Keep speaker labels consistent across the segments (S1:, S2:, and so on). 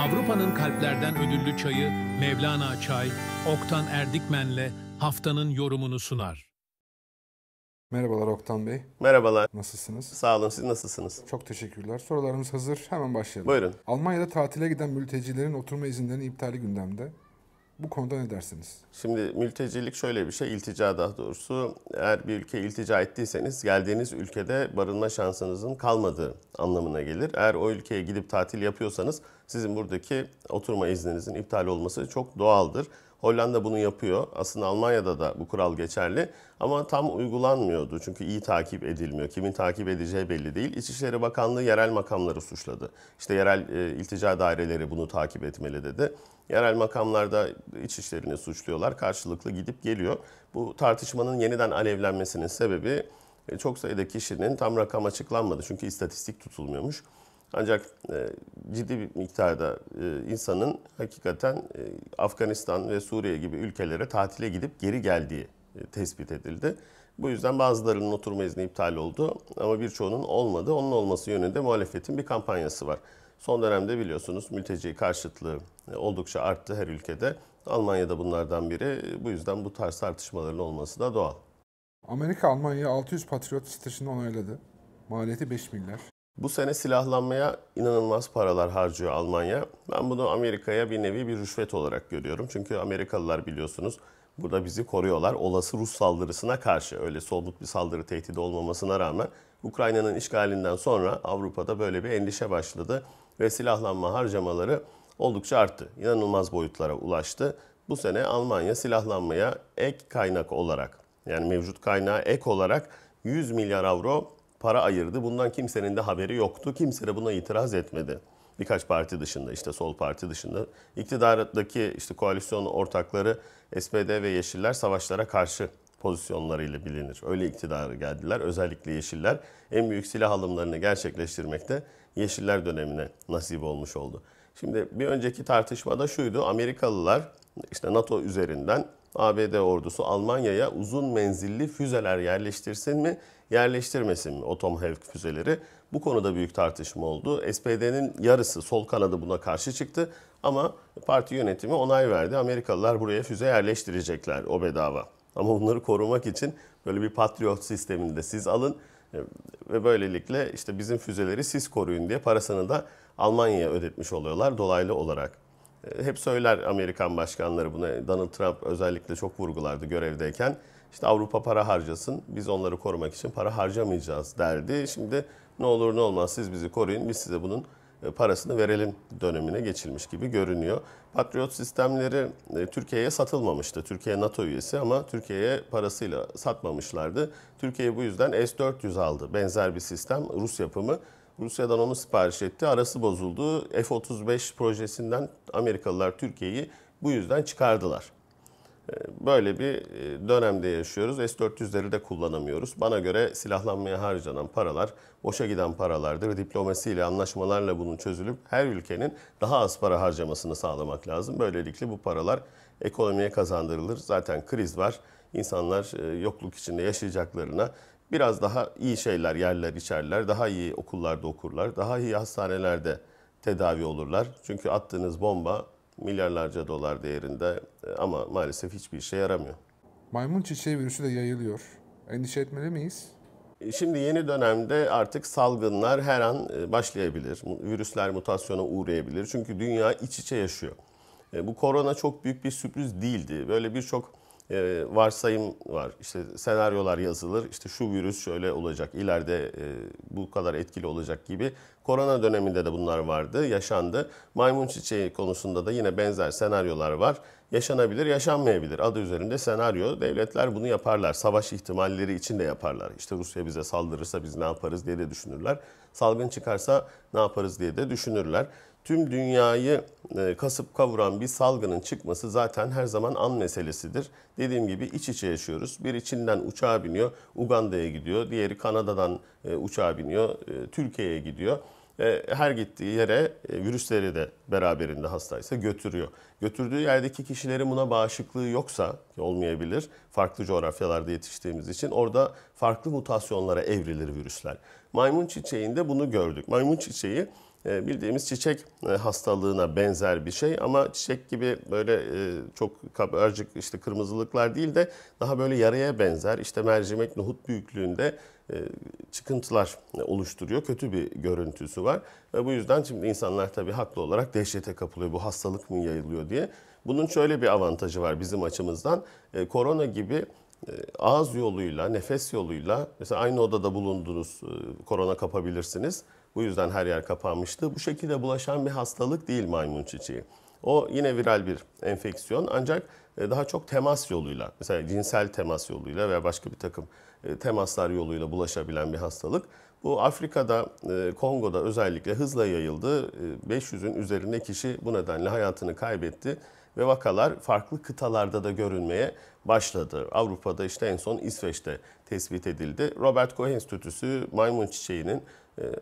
S1: Avrupa'nın Kalplerden ödüllü çayı Mevlana Çay, Oktan Erdikmen'le haftanın yorumunu sunar.
S2: Merhabalar Oktan Bey. Merhabalar. Nasılsınız? Sağ olun siz nasılsınız? Çok teşekkürler. Sorularımız hazır. Hemen başlayalım. Buyurun. Almanya'da tatile giden mültecilerin oturma izinlerinin iptali gündemde. Bu konuda ne dersiniz?
S1: Şimdi mültecilik şöyle bir şey, iltica daha doğrusu. Eğer bir ülke iltica ettiyseniz geldiğiniz ülkede barınma şansınızın kalmadığı anlamına gelir. Eğer o ülkeye gidip tatil yapıyorsanız sizin buradaki oturma izninizin iptal olması çok doğaldır. Hollanda bunu yapıyor. Aslında Almanya'da da bu kural geçerli ama tam uygulanmıyordu. Çünkü iyi takip edilmiyor. Kimin takip edeceği belli değil. İçişleri Bakanlığı yerel makamları suçladı. İşte yerel e, iltica daireleri bunu takip etmeli dedi. Yerel makamlarda içişlerini suçluyorlar. Karşılıklı gidip geliyor. Bu tartışmanın yeniden alevlenmesinin sebebi e, çok sayıda kişinin tam rakam açıklanmadı. Çünkü istatistik tutulmuyormuş. Ancak e, ciddi bir miktarda e, insanın hakikaten e, Afganistan ve Suriye gibi ülkelere tatile gidip geri geldiği e, tespit edildi. Bu yüzden bazılarının oturma izni iptal oldu ama birçoğunun olmadı. Onun olması yönünde muhalefetin bir kampanyası var. Son dönemde biliyorsunuz mülteci karşıtlığı e, oldukça arttı her ülkede. Almanya'da bunlardan biri. Bu yüzden bu tarz tartışmaların olması da doğal.
S2: Amerika Almanya'ya 600 Patriot satışını onayladı. Maliyeti 5 milyar.
S1: Bu sene silahlanmaya inanılmaz paralar harcıyor Almanya. Ben bunu Amerika'ya bir nevi bir rüşvet olarak görüyorum. Çünkü Amerikalılar biliyorsunuz burada bizi koruyorlar. Olası Rus saldırısına karşı öyle somut bir saldırı tehdidi olmamasına rağmen Ukrayna'nın işgalinden sonra Avrupa'da böyle bir endişe başladı ve silahlanma harcamaları oldukça arttı. İnanılmaz boyutlara ulaştı. Bu sene Almanya silahlanmaya ek kaynak olarak yani mevcut kaynağı ek olarak 100 milyar avro para ayırdı. Bundan kimsenin de haberi yoktu. Kimse de buna itiraz etmedi. Birkaç parti dışında işte sol parti dışında iktidardaki işte koalisyon ortakları SPD ve Yeşiller savaşlara karşı pozisyonlarıyla bilinir. Öyle iktidara geldiler. Özellikle Yeşiller en büyük silah alımlarını gerçekleştirmekte Yeşiller dönemine nasip olmuş oldu. Şimdi bir önceki tartışmada şuydu. Amerikalılar işte NATO üzerinden ABD ordusu Almanya'ya uzun menzilli füzeler yerleştirsin mi, yerleştirmesin mi Otomhevk füzeleri? Bu konuda büyük tartışma oldu. SPD'nin yarısı sol kanadı buna karşı çıktı ama parti yönetimi onay verdi. Amerikalılar buraya füze yerleştirecekler o bedava. Ama bunları korumak için böyle bir Patriot sistemini de siz alın e, ve böylelikle işte bizim füzeleri siz koruyun diye parasını da Almanya'ya ödetmiş oluyorlar dolaylı olarak. E, hep söyler Amerikan başkanları bunu. Donald Trump özellikle çok vurgulardı görevdeyken. İşte Avrupa para harcasın, biz onları korumak için para harcamayacağız derdi. Şimdi ne olur ne olmaz siz bizi koruyun, biz size bunun e, parasını verelim dönemine geçilmiş gibi görünüyor. Patriot sistemleri e, Türkiye'ye satılmamıştı. Türkiye NATO üyesi ama Türkiye'ye parasıyla satmamışlardı. Türkiye bu yüzden S-400 aldı. Benzer bir sistem Rus yapımı. Rusya'dan onu sipariş etti. Arası bozuldu. F-35 projesinden Amerikalılar Türkiye'yi bu yüzden çıkardılar. Ee, böyle bir e, dönemde yaşıyoruz. S-400'leri de kullanamıyoruz. Bana göre silahlanmaya harcanan paralar boşa giden paralardır. Diplomasiyle, anlaşmalarla bunun çözülüp her ülkenin daha az para harcamasını sağlamak lazım. Böylelikle bu paralar ekonomiye kazandırılır. Zaten kriz var. İnsanlar e, yokluk içinde yaşayacaklarına biraz daha iyi şeyler yerler içerler, daha iyi okullarda okurlar, daha iyi hastanelerde tedavi olurlar. Çünkü attığınız bomba milyarlarca dolar değerinde e, ama maalesef hiçbir işe yaramıyor.
S2: Maymun çiçeği virüsü de yayılıyor. Endişe etmeli miyiz?
S1: E, şimdi yeni dönemde artık salgınlar her an e, başlayabilir. Virüsler mutasyona uğrayabilir. Çünkü dünya iç içe yaşıyor. Bu korona çok büyük bir sürpriz değildi. Böyle birçok e, varsayım var. İşte senaryolar yazılır. İşte şu virüs şöyle olacak. ileride e, bu kadar etkili olacak gibi. Korona döneminde de bunlar vardı, yaşandı. Maymun çiçeği konusunda da yine benzer senaryolar var yaşanabilir, yaşanmayabilir. Adı üzerinde senaryo. Devletler bunu yaparlar. Savaş ihtimalleri için de yaparlar. İşte Rusya bize saldırırsa biz ne yaparız diye de düşünürler. Salgın çıkarsa ne yaparız diye de düşünürler. Tüm dünyayı e, kasıp kavuran bir salgının çıkması zaten her zaman an meselesidir. Dediğim gibi iç içe yaşıyoruz. Bir içinden uçağa biniyor, Uganda'ya gidiyor. Diğeri Kanada'dan e, uçağa biniyor, e, Türkiye'ye gidiyor. E, her gittiği yere e, virüsleri de beraberinde hastaysa götürüyor. Götürdüğü yerdeki kişilerin buna bağışıklığı yoksa ki olmayabilir. Farklı coğrafyalarda yetiştiğimiz için orada farklı mutasyonlara evrilir virüsler. Maymun çiçeğinde bunu gördük. Maymun çiçeği e, bildiğimiz çiçek hastalığına benzer bir şey ama çiçek gibi böyle çok kabarcık işte kırmızılıklar değil de daha böyle yaraya benzer işte mercimek nohut büyüklüğünde e, çıkıntılar oluşturuyor. Kötü bir görüntüsü var. Ve bu yüzden şimdi insanlar tabii haklı olarak dehşete kapılıyor. Bu hastalık mı yayılıyor diye. Bunun şöyle bir avantajı var bizim açımızdan. E, korona gibi e, ağız yoluyla, nefes yoluyla mesela aynı odada bulundunuz, korona kapabilirsiniz. Bu yüzden her yer kapanmıştı. Bu şekilde bulaşan bir hastalık değil maymun çiçeği. O yine viral bir enfeksiyon ancak daha çok temas yoluyla, mesela cinsel temas yoluyla veya başka bir takım e, temaslar yoluyla bulaşabilen bir hastalık. Bu Afrika'da, e, Kongo'da özellikle hızla yayıldı. 500'ün e, üzerinde kişi bu nedenle hayatını kaybetti ve vakalar farklı kıtalarda da görülmeye başladı. Avrupa'da işte en son İsveç'te tespit edildi. Robert Koch Enstitüsü maymun çiçeğinin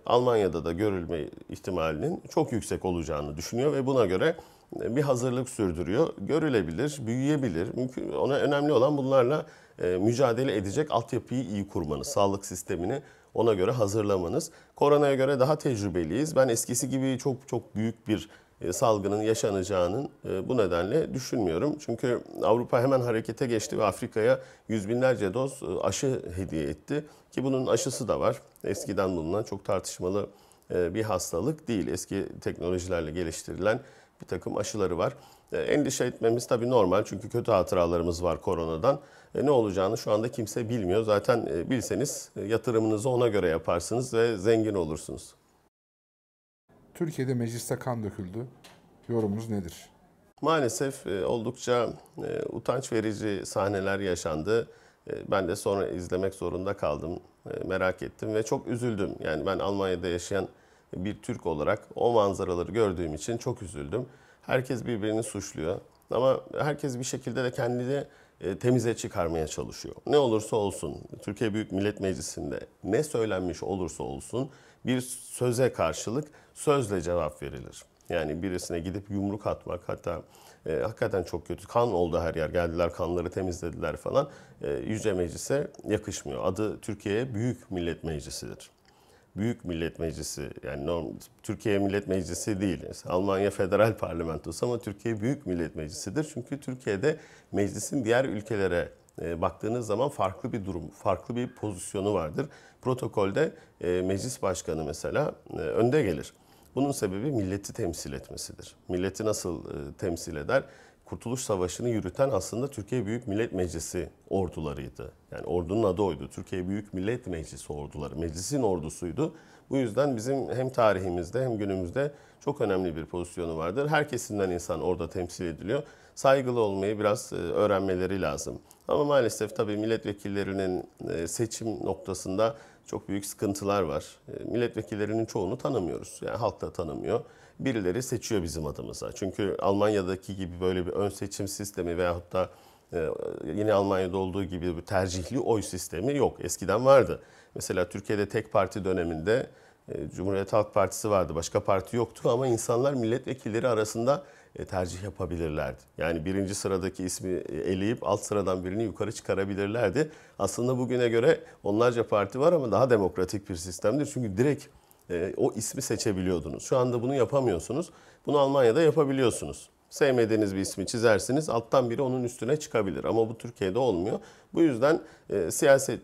S1: Almanya'da da görülme ihtimalinin çok yüksek olacağını düşünüyor ve buna göre bir hazırlık sürdürüyor. Görülebilir, büyüyebilir. Mümkün, ona önemli olan bunlarla e, mücadele edecek altyapıyı iyi kurmanız, sağlık sistemini ona göre hazırlamanız. Koronaya göre daha tecrübeliyiz. Ben eskisi gibi çok çok büyük bir e, salgının yaşanacağının e, bu nedenle düşünmüyorum. Çünkü Avrupa hemen harekete geçti ve Afrika'ya yüz binlerce doz aşı hediye etti. Ki bunun aşısı da var. Eskiden bulunan çok tartışmalı bir hastalık değil. Eski teknolojilerle geliştirilen bir takım aşıları var. E, endişe etmemiz tabii normal çünkü kötü hatıralarımız var koronadan. E, ne olacağını şu anda kimse bilmiyor. Zaten e, bilseniz yatırımınızı ona göre yaparsınız ve zengin olursunuz.
S2: Türkiye'de mecliste kan döküldü. Yorumunuz nedir?
S1: Maalesef oldukça utanç verici sahneler yaşandı. Ben de sonra izlemek zorunda kaldım. Merak ettim ve çok üzüldüm. Yani ben Almanya'da yaşayan bir Türk olarak o manzaraları gördüğüm için çok üzüldüm. Herkes birbirini suçluyor ama herkes bir şekilde de kendini e, temize çıkarmaya çalışıyor. Ne olursa olsun Türkiye Büyük Millet Meclisi'nde ne söylenmiş olursa olsun bir söze karşılık sözle cevap verilir. Yani birisine gidip yumruk atmak hatta e, hakikaten çok kötü. Kan oldu her yer. Geldiler kanları temizlediler falan. E, Yüce Meclis'e yakışmıyor. Adı Türkiye Büyük Millet Meclisi'dir. Büyük Millet Meclisi yani norm, Türkiye Millet Meclisi değil. Mesela Almanya Federal Parlamentosu ama Türkiye Büyük Millet Meclisi'dir. Çünkü Türkiye'de meclisin diğer ülkelere e, baktığınız zaman farklı bir durum, farklı bir pozisyonu vardır. Protokolde e, meclis başkanı mesela e, önde gelir. Bunun sebebi milleti temsil etmesidir. Milleti nasıl e, temsil eder? Kurtuluş Savaşı'nı yürüten aslında Türkiye Büyük Millet Meclisi ordularıydı. Yani ordunun adı oydu. Türkiye Büyük Millet Meclisi orduları, meclisin ordusuydu. Bu yüzden bizim hem tarihimizde hem günümüzde çok önemli bir pozisyonu vardır. Her kesimden insan orada temsil ediliyor. Saygılı olmayı biraz e, öğrenmeleri lazım. Ama maalesef tabii milletvekillerinin e, seçim noktasında çok büyük sıkıntılar var. E, milletvekillerinin çoğunu tanımıyoruz. Yani halk da tanımıyor birileri seçiyor bizim adımıza. Çünkü Almanya'daki gibi böyle bir ön seçim sistemi veyahut da e, yine Almanya'da olduğu gibi bir tercihli oy sistemi yok. Eskiden vardı. Mesela Türkiye'de tek parti döneminde e, Cumhuriyet Halk Partisi vardı. Başka parti yoktu ama insanlar milletvekilleri arasında e, tercih yapabilirlerdi. Yani birinci sıradaki ismi eleyip alt sıradan birini yukarı çıkarabilirlerdi. Aslında bugüne göre onlarca parti var ama daha demokratik bir sistemdir. Çünkü direkt e, o ismi seçebiliyordunuz. Şu anda bunu yapamıyorsunuz. Bunu Almanya'da yapabiliyorsunuz. Sevmediğiniz bir ismi çizersiniz. Alttan biri onun üstüne çıkabilir. Ama bu Türkiye'de olmuyor. Bu yüzden e, siyaset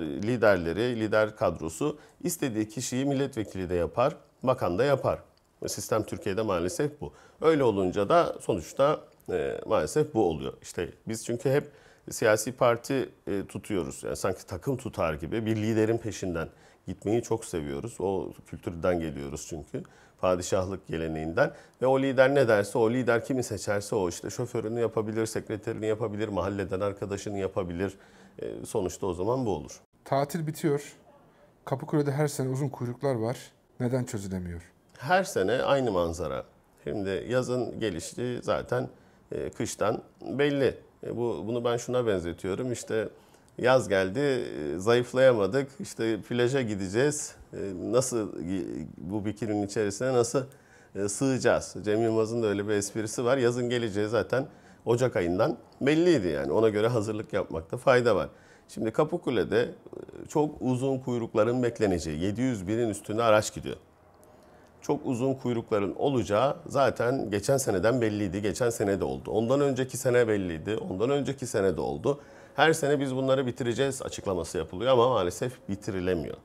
S1: liderleri, lider kadrosu istediği kişiyi milletvekili de yapar, bakan da yapar. Sistem Türkiye'de maalesef bu. Öyle olunca da sonuçta e, maalesef bu oluyor. İşte biz çünkü hep siyasi parti e, tutuyoruz. Yani sanki takım tutar gibi bir liderin peşinden gitmeyi çok seviyoruz. O kültürden geliyoruz çünkü. Padişahlık geleneğinden. Ve o lider ne derse o lider kimi seçerse o işte şoförünü yapabilir, sekreterini yapabilir, mahalleden arkadaşını yapabilir. E, sonuçta o zaman bu olur.
S2: Tatil bitiyor. Kapıkule'de her sene uzun kuyruklar var. Neden çözülemiyor?
S1: Her sene aynı manzara. Şimdi yazın gelişti zaten e, kıştan belli. E, bu bunu ben şuna benzetiyorum. İşte Yaz geldi, e, zayıflayamadık. İşte plaja gideceğiz. E, nasıl bu bikinin içerisine nasıl e, sığacağız? Cem Yılmaz'ın da öyle bir esprisi var. Yazın geleceği zaten Ocak ayından belliydi yani. Ona göre hazırlık yapmakta fayda var. Şimdi Kapıkule'de çok uzun kuyrukların bekleneceği, 700 binin üstünde araç gidiyor. Çok uzun kuyrukların olacağı zaten geçen seneden belliydi, geçen sene de oldu. Ondan önceki sene belliydi, ondan önceki sene de oldu. Her sene biz bunları bitireceğiz açıklaması yapılıyor ama maalesef bitirilemiyor.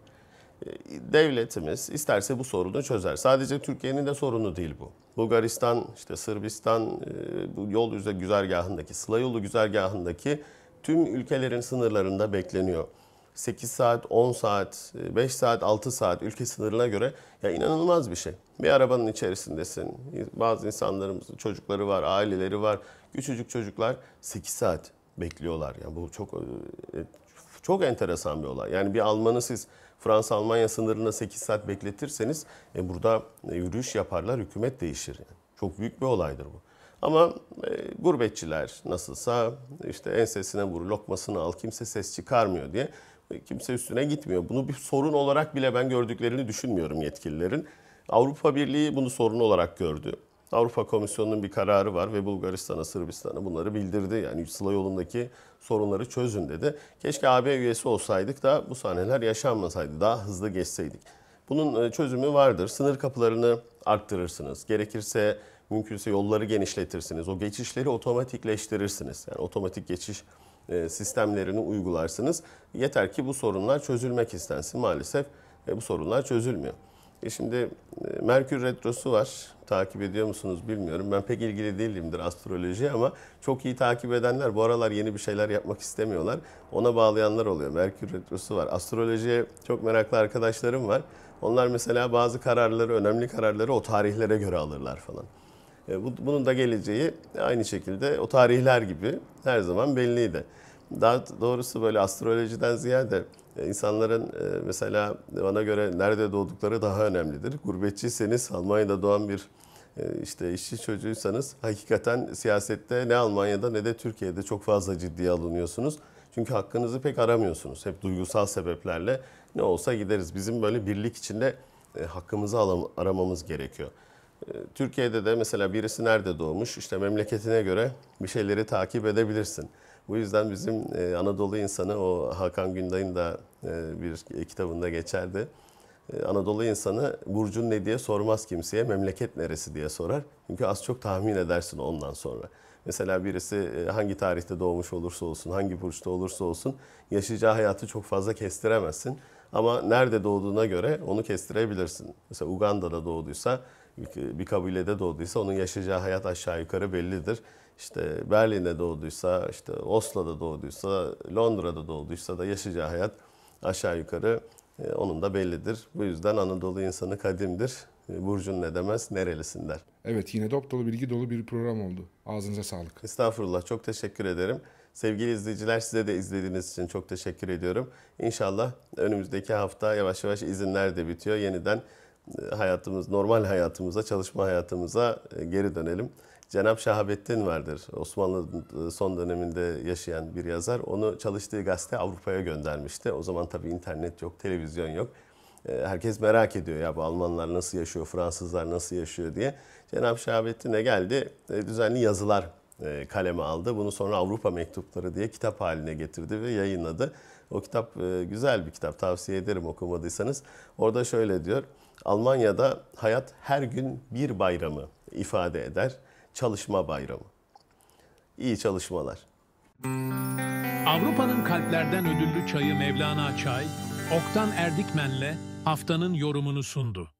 S1: Ee, devletimiz isterse bu sorunu çözer. Sadece Türkiye'nin de sorunu değil bu. Bulgaristan, işte Sırbistan, e, bu yol üzere güzergahındaki, Sıla yolu güzergahındaki tüm ülkelerin sınırlarında bekleniyor. 8 saat, 10 saat, 5 e, saat, 6 saat ülke sınırına göre ya inanılmaz bir şey. Bir arabanın içerisindesin. Bazı insanların çocukları var, aileleri var. Küçücük çocuklar 8 saat bekliyorlar. Yani bu çok e, e, çok enteresan bir olay. Yani bir Alman'ı siz Fransa-Almanya sınırında 8 saat bekletirseniz e, burada e, yürüyüş yaparlar, hükümet değişir. Yani. Çok büyük bir olaydır bu. Ama e, gurbetçiler nasılsa işte ensesine vur, lokmasını al, kimse ses çıkarmıyor diye kimse üstüne gitmiyor. Bunu bir sorun olarak bile ben gördüklerini düşünmüyorum yetkililerin. Avrupa Birliği bunu sorun olarak gördü. Avrupa Komisyonu'nun bir kararı var ve Bulgaristan'a, Sırbistan'a bunları bildirdi. Yani Sıla yolundaki sorunları çözün dedi. Keşke AB üyesi olsaydık da bu sahneler yaşanmasaydı, daha hızlı geçseydik. Bunun e, çözümü vardır. Sınır kapılarını arttırırsınız. Gerekirse, mümkünse yolları genişletirsiniz. O geçişleri otomatikleştirirsiniz. Yani otomatik geçiş e, sistemlerini uygularsınız. Yeter ki bu sorunlar çözülmek istensin. Maalesef e, bu sorunlar çözülmüyor. E şimdi Merkür Retrosu var takip ediyor musunuz bilmiyorum. Ben pek ilgili değilimdir astroloji ama çok iyi takip edenler bu aralar yeni bir şeyler yapmak istemiyorlar. Ona bağlayanlar oluyor. Merkür Retrosu var. Astrolojiye çok meraklı arkadaşlarım var. Onlar mesela bazı kararları, önemli kararları o tarihlere göre alırlar falan. E, bunun da geleceği aynı şekilde o tarihler gibi her zaman belliydi. Daha doğrusu böyle astrolojiden ziyade e, insanların e, mesela bana göre nerede doğdukları daha önemlidir. Gurbetçiyseniz Almanya'da doğan bir e, işte işçi çocuğuysanız hakikaten siyasette ne Almanya'da ne de Türkiye'de çok fazla ciddiye alınıyorsunuz. Çünkü hakkınızı pek aramıyorsunuz. Hep duygusal sebeplerle ne olsa gideriz. Bizim böyle birlik içinde hakkımızı aramamız gerekiyor. Türkiye'de de mesela birisi nerede doğmuş işte memleketine göre bir şeyleri takip edebilirsin. Bu yüzden bizim e, Anadolu insanı o Hakan Günday'ın da e, bir e, kitabında geçerdi. E, Anadolu insanı burcun ne diye sormaz kimseye, memleket neresi diye sorar. Çünkü az çok tahmin edersin ondan sonra. Mesela birisi e, hangi tarihte doğmuş olursa olsun, hangi burçta olursa olsun yaşayacağı hayatı çok fazla kestiremezsin. Ama nerede doğduğuna göre onu kestirebilirsin. Mesela Uganda'da doğduysa bir kabilede doğduysa onun yaşayacağı hayat aşağı yukarı bellidir. İşte Berlin'de doğduysa, işte Oslo'da doğduysa, Londra'da doğduysa da yaşayacağı hayat aşağı yukarı e, onun da bellidir. Bu yüzden Anadolu insanı kadimdir. E, burcun ne demez, nerelisin der.
S2: Evet yine dop dolu bilgi dolu bir program oldu. Ağzınıza sağlık.
S1: Estağfurullah çok teşekkür ederim. Sevgili izleyiciler size de izlediğiniz için çok teşekkür ediyorum. İnşallah önümüzdeki hafta yavaş yavaş izinler de bitiyor. Yeniden e, hayatımız, normal hayatımıza, çalışma hayatımıza e, geri dönelim. Cenab-ı Şahabettin vardır. Osmanlı e, son döneminde yaşayan bir yazar. Onu çalıştığı gazete Avrupa'ya göndermişti. O zaman tabii internet yok, televizyon yok. Herkes merak ediyor ya bu Almanlar nasıl yaşıyor, Fransızlar nasıl yaşıyor diye. Cenab-ı Şahabettin'e geldi, düzenli yazılar kaleme aldı. Bunu sonra Avrupa Mektupları diye kitap haline getirdi ve yayınladı. O kitap güzel bir kitap, tavsiye ederim okumadıysanız. Orada şöyle diyor, Almanya'da hayat her gün bir bayramı ifade eder. Çalışma bayramı. İyi çalışmalar. Avrupa'nın kalplerden ödüllü çayı Mevlana Çay, Oktan Erdikmen'le haftanın yorumunu sundu.